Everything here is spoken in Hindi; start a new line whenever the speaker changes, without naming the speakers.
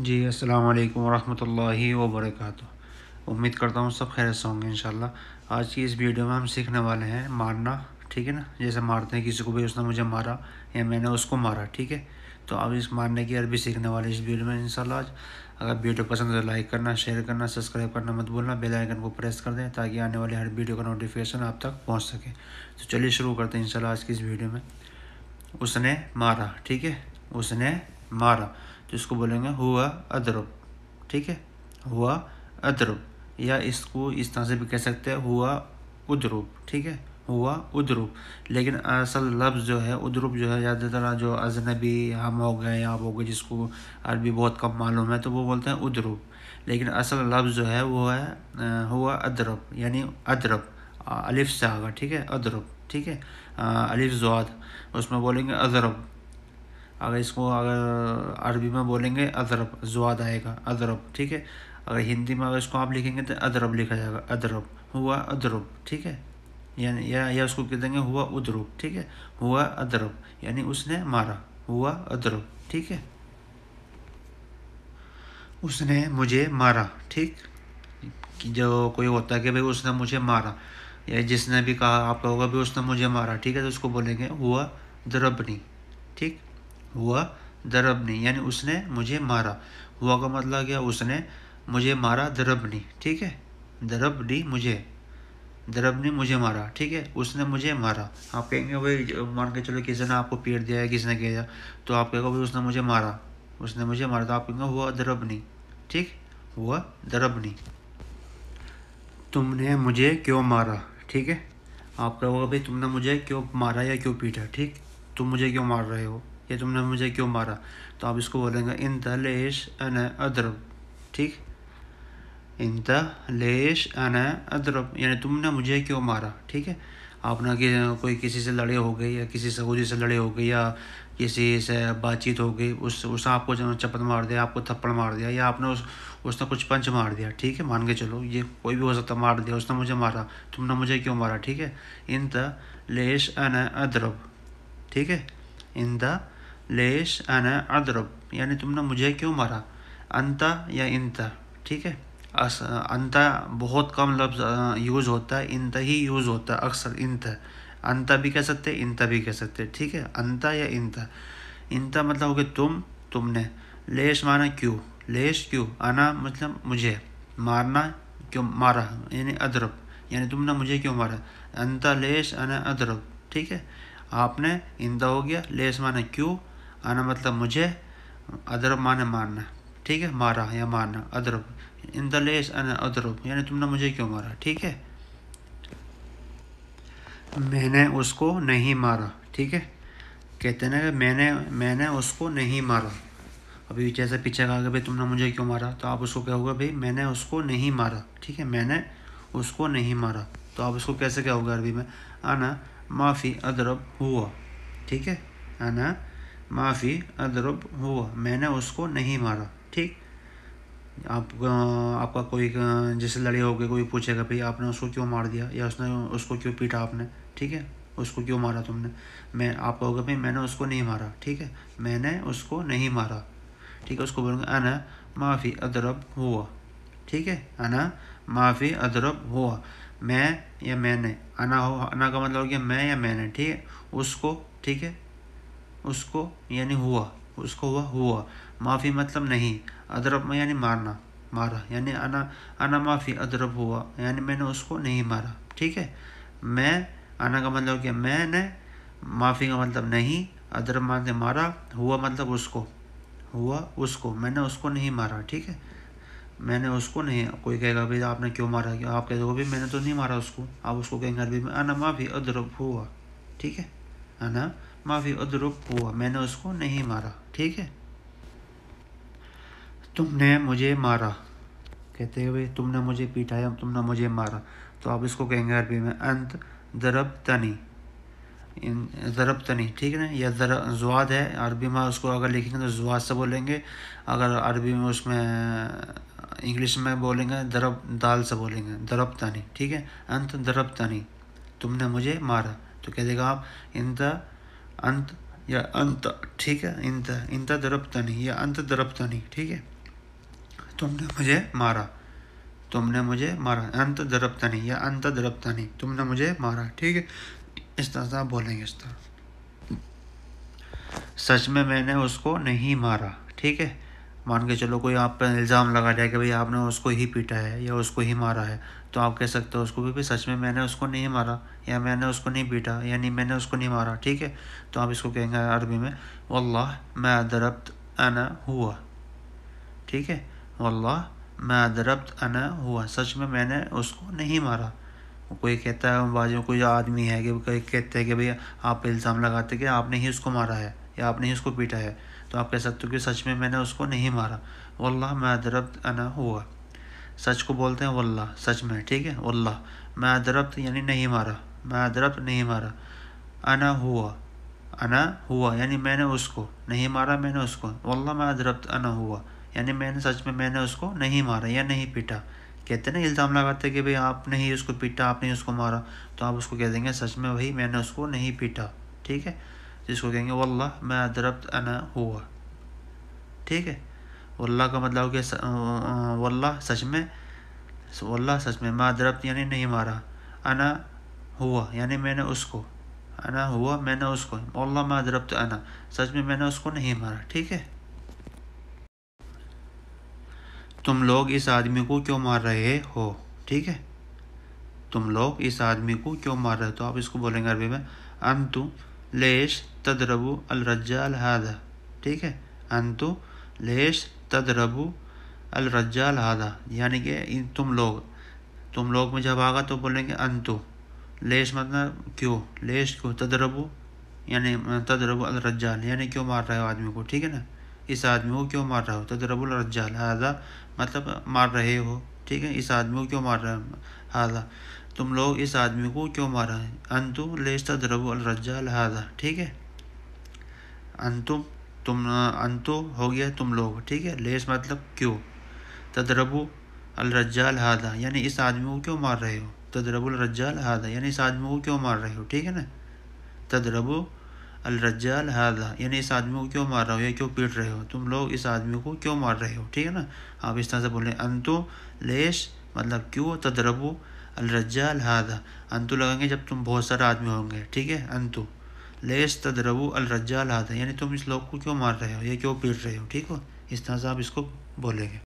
जी अस्सलाम वालेकुम व बरकातहू उम्मीद करता हूँ सब खैर से होंगे इंशाल्लाह आज की इस वीडियो में हम सीखने वाले हैं मारना ठीक है ना जैसे मारते हैं किसी को भी उसने मुझे मारा या मैंने उसको मारा ठीक है तो अब इस मारने की अरबी सीखने वाले इस वीडियो में इंशाल्लाह आज अगर वीडियो पसंद है तो लाइक करना शेयर करना सब्सक्राइब करना मत भूलना बेल आइकन को प्रेस कर दें ताकि आने वाली हर वीडियो का नोटिफिकेशन आप तक पहुँच सके तो चलिए शुरू करते हैं इंशाल्लाह आज की इस वीडियो में उसने मारा ठीक है उसने मारा जिसको बोलेंगे हुआ अदरब ठीक है हुआ अदरब या इसको इस तरह से भी कह सकते हैं हुआ उद्रूप ठीक है हुआ उद्रूप लेकिन असल लफ्ज़ जो है उद्रूप जो है ज़्यादातर जो अजनबी हम हो गए आप हो गए जिसको अरबी बहुत कम मालूम है तो वो बोलते हैं उद्रूप लेकिन असल लफ्ज़ जो है वो है हुआ अदरब यानी अदरब अलिफ से आगा ठीक है अदरब ठीक है अलिफ जवाद उसमें बोलेंगे अदरब अगर इसको अगर अरबी में बोलेंगे अदरब जुआद आएगा अदरब ठीक है अगर हिंदी में अगर इसको आप लिखेंगे तो अदरब लिखा जाएगा अदरब हुआ अदरब ठीक है यानी या या उसको कह देंगे हुआ उदरब ठीक है हुआ अदरब यानी उसने मारा हुआ अदरब ठीक है उसने मुझे मारा ठीक जो कोई होता है कि भाई उसने मुझे मारा या जिसने भी कहा आपका होगा भाई उसने मुझे मारा ठीक है तो उसको बोलेंगे हुआ द्रबनी ठीक हुआ नहीं यानी उसने मुझे मारा हुआ का मतलब क्या उसने मुझे मारा नहीं ठीक है दरबनी मुझे नहीं मुझे मारा ठीक है उसने मुझे मारा आप कहेंगे भाई मान के चलो किसी ने आपको पेट दिया है किसी ने किया तो आप कहेगा भाई उसने मुझे मारा उसने मुझे मारा तो आप कहेंगे हुआ नहीं ठीक हुआ नहीं तुमने मुझे क्यों मारा ठीक है आप कहोगे भाई तुमने मुझे क्यों मारा या क्यों पीटा ठीक तुम मुझे क्यों मार रहे हो ये तुमने मुझे क्यों मारा तो आप इसको बोलेंगे इन द लेश अन अदरब ठीक इन द लेश अन अदरब यानी तुमने मुझे क्यों मारा ठीक है आप ना कि कोई किसी से लड़े हो गए या किसी सगोजी से लड़े हो गए या किसी से बातचीत हो गई उस उसने आपको चपत मार दिया आपको थप्पड़ मार दिया या आपने उस उसने कुछ पंच मार दिया ठीक है मान के चलो ये कोई भी हो सकता मार दिया उसने मुझे मारा तुमने मुझे क्यों मारा ठीक है इन द लेश अन अदरब ठीक है इन द लेश अना अदरब यानी तुमने मुझे क्यों मारा अंता या इंता ठीक है अस अंता बहुत कम लफ्ज़ यूज़ होता है इंता ही यूज़ होता है अक्सर इंता अंता भी कह सकते इंता भी कह सकते ठीक है अंता या इंता इंता मतलब हो गया तुम तुमने लेश माना क्यों लेश क्यों आना मतलब मुझे मारना क्यों मारा यानी अदरब यानी तुमने मुझे क्यों मारा अंता लेश अना अदरब ठीक है आपने इंता हो गया लेस माना क्यों आना मतलब मुझे अदरब माने मारना ठीक है मारा या मारना अदरब इन द लेस अन अदरब यानी तुमने मुझे क्यों मारा ठीक है मैंने उसको नहीं मारा ठीक है कहते ना मैंने मैंने उसको नहीं मारा अभी जैसे पीछे कहा कि भाई तुमने मुझे क्यों मारा तो आप उसको कहोगे भाई मैंने उसको नहीं मारा ठीक है मैंने उसको नहीं मारा तो आप उसको कैसे कहोगे अरबी में आना माफ़ी अदरब हुआ ठीक है आना माफ़ी अदरब हुआ मैंने उसको नहीं मारा ठीक आप आपका कोई जैसे लड़े हो गए कोई पूछेगा भाई आपने उसको क्यों मार दिया या उसने उसको क्यों पीटा आपने ठीक है उसको क्यों मारा तुमने मैं आप कहोगे भाई मैंने उसको नहीं मारा ठीक है मैंने उसको नहीं मारा ठीक है उसको बोलूँगा आना माफ़ी अदरब हुआ ठीक है अना माफ़ी अदरब हुआ मैं या मैंने अना हो अना का मतलब हो गया मैं या मैंने ठीक है उसको ठीक है उसको यानी हुआ उसको हुआ हुआ माफ़ी मतलब नहीं अदरब में यानी मारना मारा यानी अना अना माफ़ी अदरब हुआ यानी मैंने उसको नहीं मारा ठीक है मैं आना का मतलब क्या मैंने माफ़ी का मतलब नहीं अदरब मानते मारा हुआ मतलब उसको हुआ उसको मैंने उसको नहीं मारा ठीक है मैंने उसको नहीं कोई कहेगा भाई आपने क्यों मारा क्यों आप कह दो भाई मैंने तो नहीं मारा उसको आप उसको कहेंगे अरबी में अना माफ़ी अदरब हुआ ठीक है ना माफी उद्रुप हुआ मैंने उसको नहीं मारा ठीक है तुमने मुझे मारा कहते हुए तुमने मुझे पिटाया तुमने मुझे मारा तो आप इसको कहेंगे अरबी में अंत दरब तनी ज़रब तनी ठीक है ना या जर है अरबी में उसको अगर लिखेंगे तो जुआद से बोलेंगे अगर अरबी में उसमें इंग्लिश में बोलेंगे दरब दाल से बोलेंगे दरब तनी ठीक है अंत दरब तनी तुमने मुझे मारा तो कह देगा आप इंत अंत या अंत ठीक है इंत इंत दरपतनी या अंत दरपतनी ठीक है तुमने मुझे मारा तुमने मुझे मारा अंत दरपतनी या अंत दरपतनी तुमने मुझे मारा ठीक है इस तरह से आप बोलेंगे इस तरह सच में मैंने उसको नहीं मारा ठीक है मान के चलो कोई आप पर इल्ज़ाम लगा जाए कि भाई आपने उसको ही पीटा है या उसको ही मारा है तो आप कह सकते हो उसको क्योंकि सच में मैंने उसको नहीं मारा या मैंने उसको नहीं पीटा या नहीं मैंने उसको नहीं मारा ठीक है तो आप इसको कहेंगे अरबी में वल्लाह मैं दरब्त अना हुआ ठीक है वल्लाह मैं दरब्त अना हुआ सच में मैंने उसको नहीं मारा कोई कहता है बाजू कोई आदमी है कि कोई कहते हैं कि भाई आप इल्ज़ाम लगाते कि आपने ही उसको मारा है या आपने ही उसको पीटा है तो आप कह सकते हो कि सच में मैंने उसको नहीं मारा वल्लाह मैं दरब्त अना हुआ सच को बोलते हैं वल्ला सच में ठीक है वल्ला मैं अदरप्त यानी नहीं मारा मैं अदरप्त नहीं मारा अना हुआ अना हुआ यानी मैंने उसको नहीं मारा मैंने उसको वल्ला मैं अदरप्त अना हुआ यानी मैंने सच में मैंने उसको नहीं मारा या नहीं पीटा कहते ना इल्ज़ाम लगाते कि भाई आपने ही उसको पीटा आपने उसको मारा तो आप उसको कह देंगे सच में वही मैंने उसको नहीं पीटा ठीक है जिसको कहेंगे वल्ला मैं अदरप्त अना हुआ ठीक है वल्ला का मतलब कि वल्ला सच में वल्ला सच में माँ यानी नहीं मारा अना हुआ यानी मैंने उसको अना हुआ मैंने उसको वल्ला माँ दरप्त तो अना सच में मैंने उसको नहीं मारा ठीक है तुम लोग इस आदमी को क्यों मार रहे हो ठीक है तुम लोग इस आदमी को क्यों मार रहे हो तो आप इसको बोलेंगे अरबी में अंतु लेश तदरबू अलरजा अलहादा ठीक है अंतु लेश तदरबू अलरजाल हादा यानी कि इन तुम लोग तुम लोग में जब आगा तो बोलेंगे अंतु लेश मतलब क्यों लेश क्यों तदरबू यानी तदरबू अलरजाल यानी क्यों मार रहे हो आदमी को ठीक है ना इस आदमी को क्यों मार रहे हो तदरबुल रजाल हादा मतलब मार रहे हो ठीक है इस आदमी को क्यों मार रहे हो हादा तुम लोग इस आदमी को क्यों मारा है अंतु लेश तदरबू अलरजाल हादा ठीक है अंतुम तुम अंतो हो गया तुम लोग ठीक है लेस मतलब क्यों तदरबु अलरजाल हादा यानी इस आदमी को क्यों मार रहे हो तदरबुल रज्जाल हादा यानी इस आदमी को क्यों मार रहे हो ठीक है ना तदरबु अलरजाल हादा यानी इस आदमी को क्यों मार रहे हो या क्यों पीट रहे हो तुम लोग इस आदमी को क्यों मार रहे हो ठीक है ना आप इस तरह से बोलें अंतो लेश मतलब क्यों तदरबु अलरजाल हादा अंतु लगाएंगे जब तुम बहुत सारे आदमी होंगे ठीक है अंतु लेस तदरबू अलरज्जा लाद यानी तुम इस लोग को क्यों मार रहे हो या क्यों पीट रहे हो ठीक हो इस तरह से आप इसको बोलेंगे